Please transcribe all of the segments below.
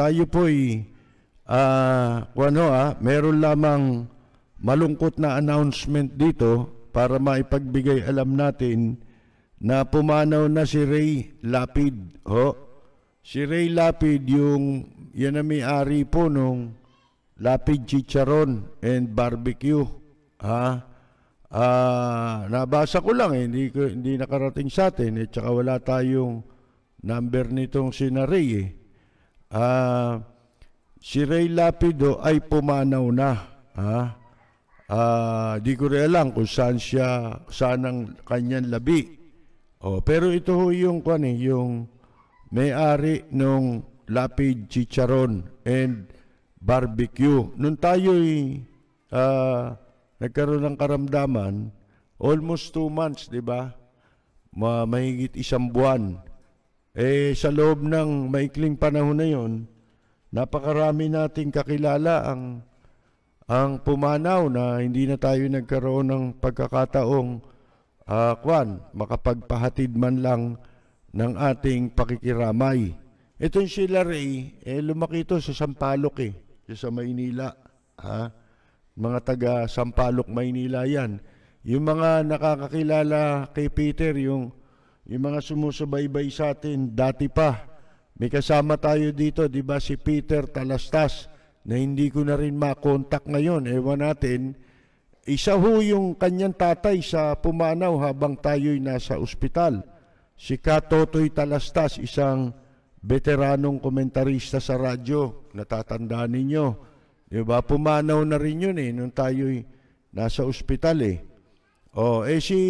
tayo po'y uh, ano, ah, meron lamang malungkot na announcement dito para maipagbigay alam natin na pumanaw na si Ray Lapid. Ho? Si Ray Lapid, yung yan na may-ari po nung Lapid Chicharon and Barbecue. Ha? Ah, nabasa ko lang eh, hindi, hindi nakarating sa atin eh, saka wala tayong number nitong si Ray eh uh, si Ray Lapido ay pumanaw na. Ha? Uh, di ko rin alam kung saan siya, saan ang kanyang labi. Oh, pero ito ho yung, kwan eh, yung may-ari nung Lapid Chicharon and Barbecue. Nung tayo'y uh, nagkaroon ng karamdaman, almost two months, di ba? mahigit isang buwan eh, sa loob ng maikling panahon na yon, napakarami nating kakilala ang ang pumanaw na hindi na tayo nagkaroon ng pagkakataong uh, kwan, makapagpahatid man lang ng ating pakikiramay. Itong Sheila Ray, eh, lumaki ito sa Sampalok eh, sa Maynila. Ha? Mga taga Sampalok, Maynila yan. Yung mga nakakakilala kay Peter, yung yung mga sumusubaybay sa atin dati pa. May kasama tayo dito, di ba, si Peter Talastas na hindi ko na rin makontak ngayon. Ewan natin, isa ho yung kanyang tatay sa pumanaw habang tayo'y nasa ospital. Si Katotoy Talastas, isang veteranong komentarista sa radyo, natatandaan ninyo. Di ba? Pumanaw na rin yun eh, nung tayo'y nasa ospital eh. Oh, eh si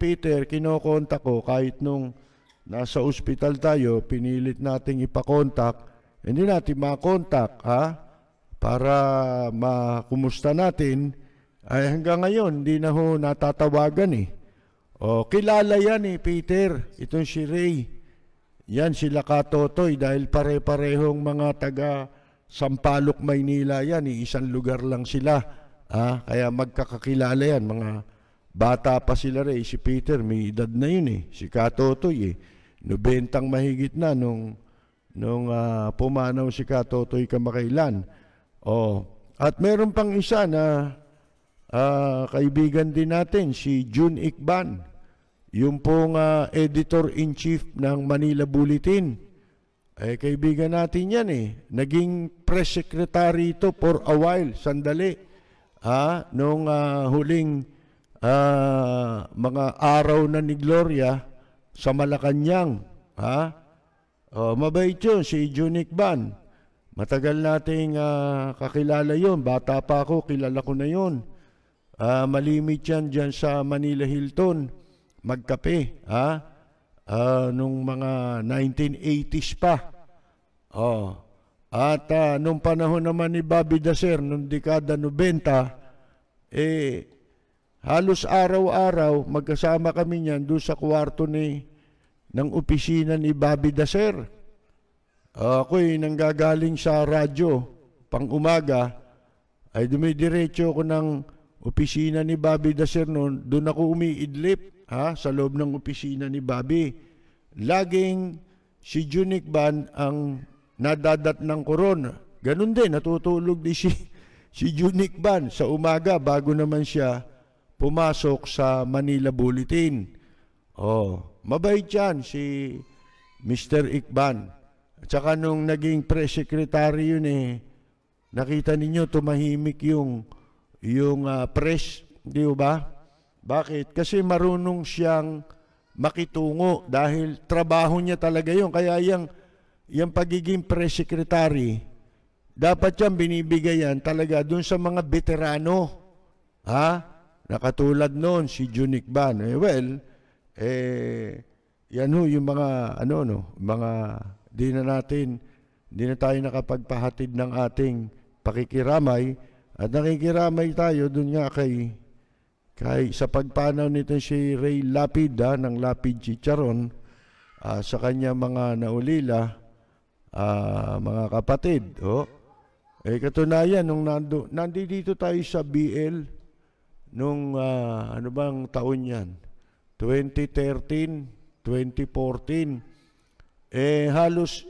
Peter, kinokontak ko kahit nung nasa ospital tayo, pinilit nating ipakontak, hindi natin makontak, ha? Para makumusta natin, ay hanggang ngayon, hindi na ho natatawagan eh. Oh, kilala yan eh, Peter. Itong si Ray. Yan sila katotoy dahil pare-parehong mga taga Sampaloc, Maynila yan. Eh. Isang lugar lang sila. Ha? kaya magkakakilala yan, mga Bata pa sila Ray, si Peter, may edad na yun eh. Si Katotoy eh. Nubentang mahigit na nung, nung uh, pumanaw si Katotoy kamakailan. Oh. At meron pang isa na uh, kaibigan din natin, si June Ikban. Yung pong uh, editor-in-chief ng Manila Bulletin. Eh, kaibigan natin yan eh. Naging press secretary ito for a while, sandali. Ah, nung uh, huling uh, mga araw na ni Gloria sa Malacanang. Ha? Oh, mabait yun, si Junic Ban. Matagal nating uh, kakilala yon Bata pa ako, kilala ko na yon Uh, ah, malimit yan dyan sa Manila Hilton. Magkape, ha? Uh, nung mga 1980s pa. Oh. At uh, nung panahon naman ni Bobby Dacer, nung dekada 90, eh, halos araw-araw magkasama kami niyan doon sa kwarto ni ng opisina ni Bobby Daser. Ako'y nanggagaling sa radyo pang umaga ay dumidiretso ko ng opisina ni Bobby Daser noon. Doon ako umiidlip ha, sa loob ng opisina ni Bobby. Laging si Junic Ban ang nadadat ng korona. Ganun din, natutulog din si, si Junic Ban sa umaga bago naman siya pumasok sa Manila Bulletin. Oh, mabait yan si Mr. Ikban. At saka nung naging press secretary yun eh, nakita ninyo tumahimik yung, yung uh, press, di ba? Bakit? Kasi marunong siyang makitungo dahil trabaho niya talaga yun. Kaya yung, yung pagiging press secretary, dapat yan binibigayan talaga dun sa mga veterano. Ha? na katulad noon si Junic Ban. Eh, well, eh, yan ho yung mga, ano, no, mga, di na natin, di na tayo nakapagpahatid ng ating pakikiramay at nakikiramay tayo dun nga kay, kay sa pagpanaw nito si Ray Lapid ha, ng Lapid Chicharon uh, sa kanya mga naulila uh, mga kapatid. Oh. Eh katunayan, nung nando, nandito tayo sa BL, nung uh, ano bang taon yan? 2013, 2014. Eh halos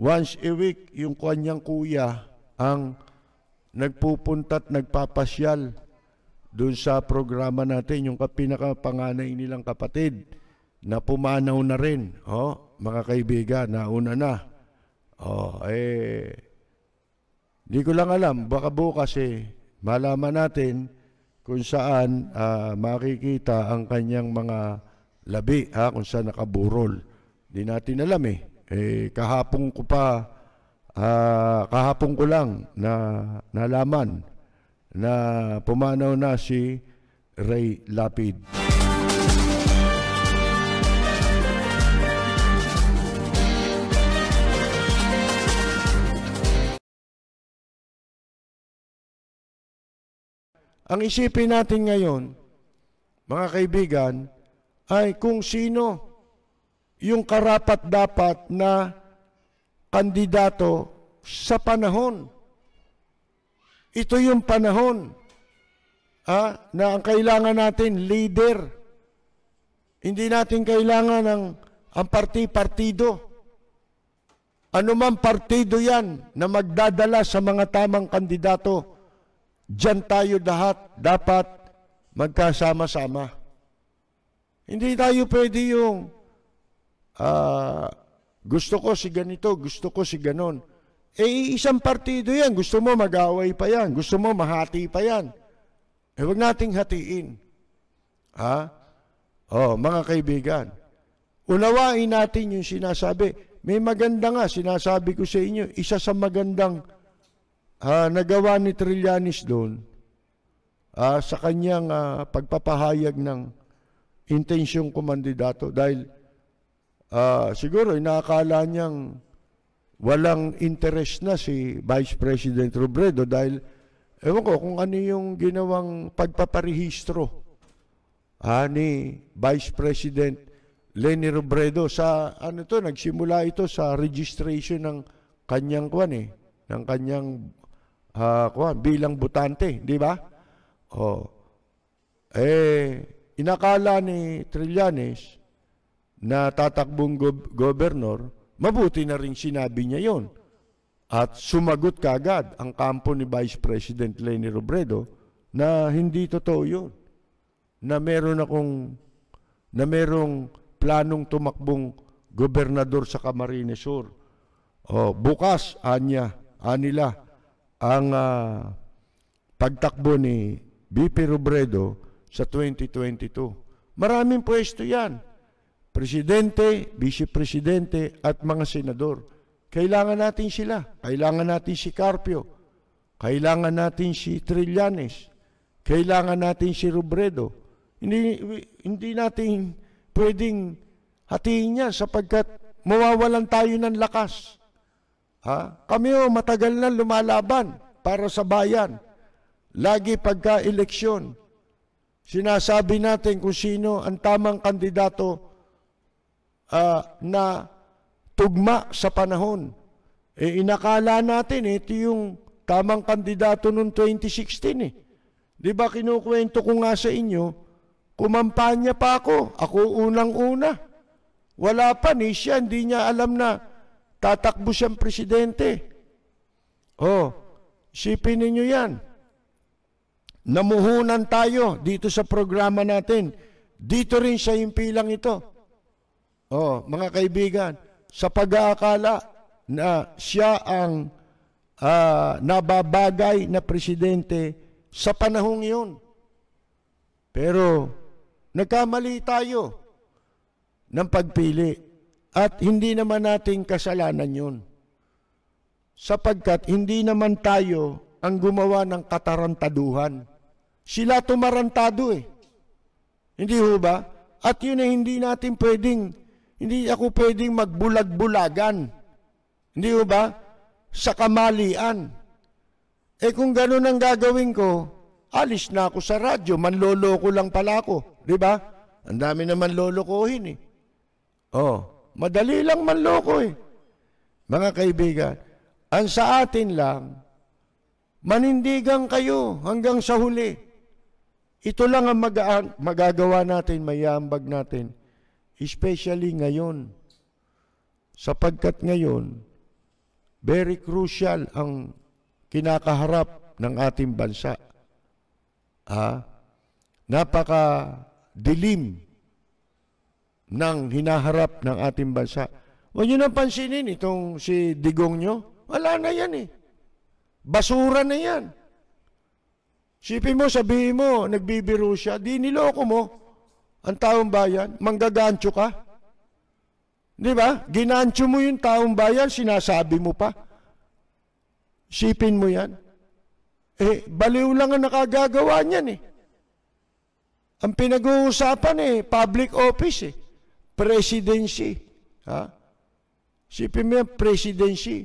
once a week yung kanyang kuya ang nagpupunta at nagpapasyal doon sa programa natin, yung pinakapanganay nilang kapatid na pumanaw na rin. Oh, mga kaibigan, nauna na. Oh, eh, di ko lang alam, baka bukas eh, malaman natin kung saan uh, makikita ang kanyang mga labi ha, kung saan nakaburol. Hindi natin alam eh. eh kahapon ko pa, uh, kahapon ko lang na nalaman na pumanaw na si Ray Lapid. Ang isipin natin ngayon, mga kaibigan, ay kung sino yung karapat-dapat na kandidato sa panahon. Ito yung panahon ah, na ang kailangan natin, leader. Hindi natin kailangan ng ang parti-partido. Ano mang partido yan na magdadala sa mga tamang kandidato Diyan tayo lahat dapat magkasama-sama. Hindi tayo pwede yung uh, gusto ko si ganito, gusto ko si ganon. Eh, isang partido yan. Gusto mo mag-away pa yan. Gusto mo mahati pa yan. Eh, huwag nating hatiin. Ha? Oh, mga kaibigan. Unawain natin yung sinasabi. May maganda nga, sinasabi ko sa inyo, isa sa magandang uh, nagawa ni Trillanes doon uh, sa kanyang uh, pagpapahayag ng intensyong kumandidato dahil uh, siguro inaakala niyang walang interest na si Vice President Robredo dahil ewan ko kung ano yung ginawang pagpaparehistro uh, ni Vice President Lenny Robredo sa ano to nagsimula ito sa registration ng kanyang kwan eh ng kanyang uh, bilang butante, di ba? Oh. Eh, inakala ni Trillanes na tatakbong go- governor, mabuti na rin sinabi niya yon. At sumagot kaagad ang kampo ni Vice President Leni Robredo na hindi totoo yun. Na meron akong, na merong planong tumakbong gobernador sa Camarines Sur. Oh, bukas, anya, anila, ang uh, pagtakbo ni BP Robredo sa 2022. Maraming pwesto yan. Presidente, vice-presidente at mga senador. Kailangan natin sila. Kailangan natin si Carpio. Kailangan natin si Trillanes. Kailangan natin si Robredo. Hindi, hindi natin pwedeng hatiin yan sapagkat mawawalan tayo ng lakas. Ha? Kami o matagal na lumalaban para sa bayan. Lagi pagka-eleksyon, sinasabi natin kung sino ang tamang kandidato uh, na tugma sa panahon. E inakala natin, eh, ito yung tamang kandidato noong 2016 eh. Di ba kinukwento ko nga sa inyo, kumampanya pa ako. Ako unang-una. Wala pa ni siya, hindi niya alam na Tatakbo siyang presidente. Oh, sipin ninyo yan. Namuhunan tayo dito sa programa natin. Dito rin sa pilang ito. Oh, mga kaibigan, sa pag-aakala na siya ang uh, nababagay na presidente sa panahong yun. Pero nagkamali tayo ng pagpili. At hindi naman nating kasalanan yun. Sapagkat hindi naman tayo ang gumawa ng katarantaduhan. Sila tumarantado eh. Hindi ho ba? At yun ay eh, hindi natin pwedeng, hindi ako pwedeng magbulag-bulagan. Hindi ho ba? Sa kamalian. Eh kung ganun ang gagawin ko, alis na ako sa radyo, manloloko lang pala ako. Di ba? Ang dami naman lolokohin eh. Oh. Madali lang manloko eh. Mga kaibigan, ang sa atin lang, manindigan kayo hanggang sa huli. Ito lang ang mag- magagawa natin, mayambag natin. Especially ngayon. Sapagkat ngayon, very crucial ang kinakaharap ng ating bansa. Ha? Napaka dilim ng hinaharap ng ating bansa. Huwag nyo nang pansinin itong si Digong nyo. Wala na yan eh. Basura na yan. Sipin mo, sabihin mo, nagbibiro siya, di niloko mo. Ang taong bayan, manggagancho ka. Di ba? Ginancho mo yung taong bayan, sinasabi mo pa. Sipin mo yan. Eh, baliw lang ang nakagagawa niyan eh. Ang pinag-uusapan eh, public office eh presidency. Ha? Sipin mo yan, presidency.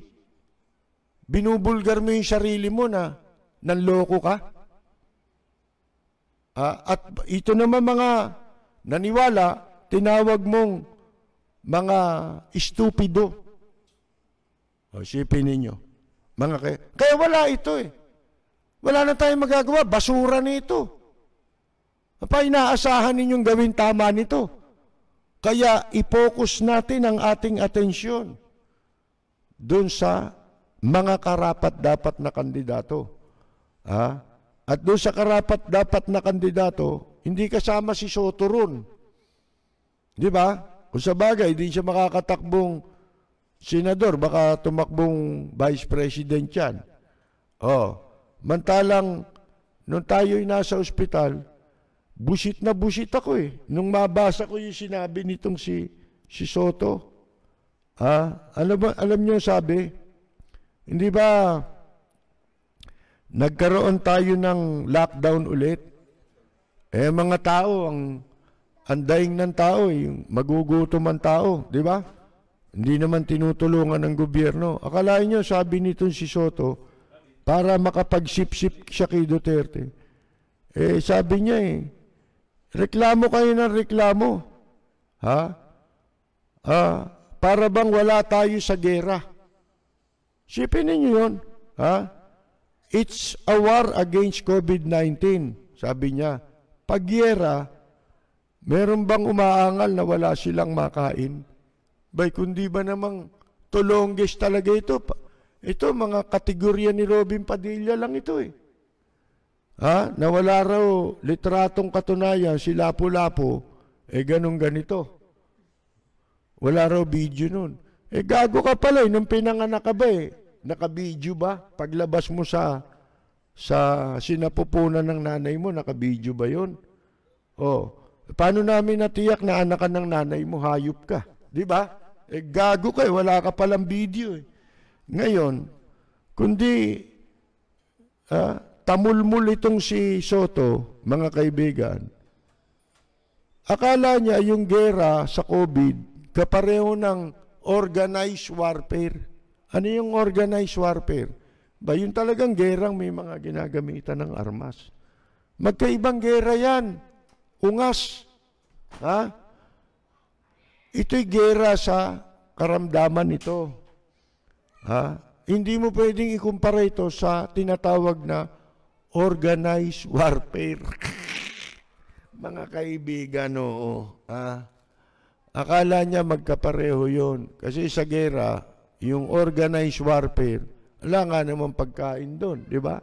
Binubulgar mo yung sarili mo na nanloko ka. Ha? At ito naman mga naniwala, tinawag mong mga estupido. O, sipin ninyo. Mga kaya, kaya wala ito eh. Wala na tayong magagawa. Basura nito. Apa inaasahan ninyong gawin tama nito? Kaya ipokus natin ang ating atensyon doon sa mga karapat dapat na kandidato. Ha? At doon sa karapat dapat na kandidato, hindi kasama si Soto ron. Di ba? Kung sa bagay, hindi siya makakatakbong senador, baka tumakbong vice president yan. Oh, mantalang nung tayo'y nasa ospital, Busit na busit ako eh. Nung mabasa ko yung sinabi nitong si, si Soto, ha? Alam, ba, alam niyo sabi? Hindi ba nagkaroon tayo ng lockdown ulit? Eh mga tao, ang ang daing ng tao, eh. yung magugutom ang tao, di ba? Hindi naman tinutulungan ng gobyerno. Akalain niyo, sabi nitong si Soto, para makapagsipsip siya kay Duterte. Eh, sabi niya eh, Reklamo kayo ng reklamo. Ha? Ah, para bang wala tayo sa gera. Sipin ninyo yun. Ha? It's a war against COVID-19, sabi niya. Pagyera, meron bang umaangal na wala silang makain? Bay, kundi ba namang tulongges talaga ito? Ito, mga kategorya ni Robin Padilla lang ito eh. Ha? Nawala raw litratong katunayan si Lapu-Lapu. Eh ganun ganito. Wala raw video nun. Eh gago ka pala eh. Nung pinanganak ka ba eh. Nakabidyo ba? Paglabas mo sa sa sinapupunan ng nanay mo, nakabidyo ba yon? Oh, paano namin natiyak na anak ka ng nanay mo, hayop ka? Di ba? Eh, gago ka eh. Wala ka palang video eh. Ngayon, kundi ah, tamulmul itong si Soto, mga kaibigan. Akala niya yung gera sa COVID kapareho ng organized warfare. Ano yung organized warfare? Ba, yung talagang gerang may mga ginagamitan ng armas. Magkaibang gera yan. Ungas. Ha? Ito'y gera sa karamdaman ito. Ha? Hindi mo pwedeng ikumpara ito sa tinatawag na organized warfare. Mga kaibigan, oo. Ah, akala niya magkapareho yon Kasi sa gera, yung organized warfare, wala nga namang pagkain doon, di ba?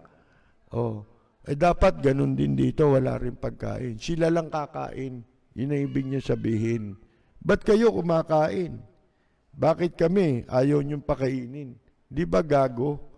Oh. Eh dapat ganun din dito, wala rin pagkain. Sila lang kakain. Yun ang ibig niya sabihin. Ba't kayo kumakain? Bakit kami ayaw niyong pakainin? Di ba gago?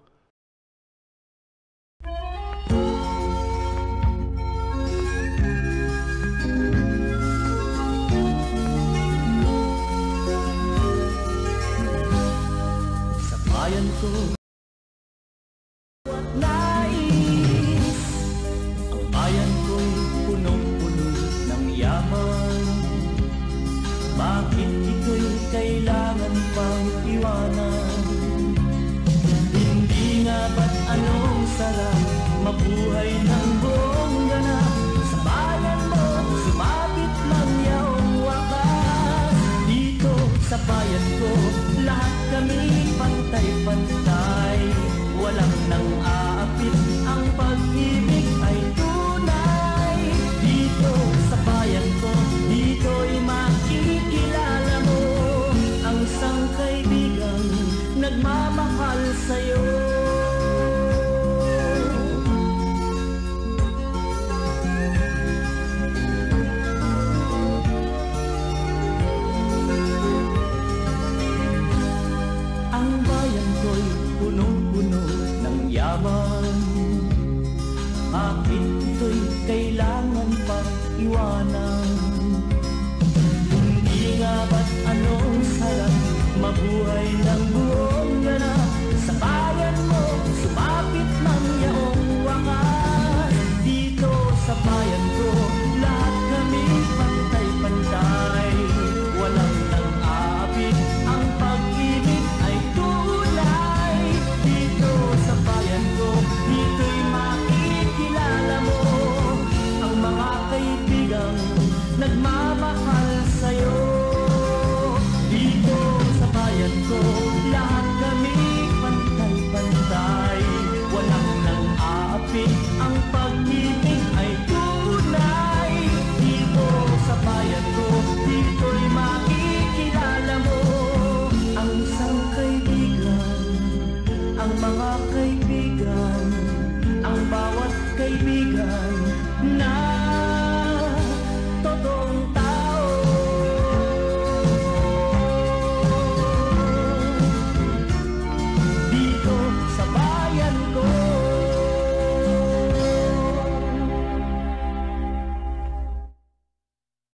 mabuhay ng bongga na Sa mo, sumapit lang yaong wakas Dito sa bayan ko, lahat kami pantay-pantay Walang nang aapit ang pag-ibig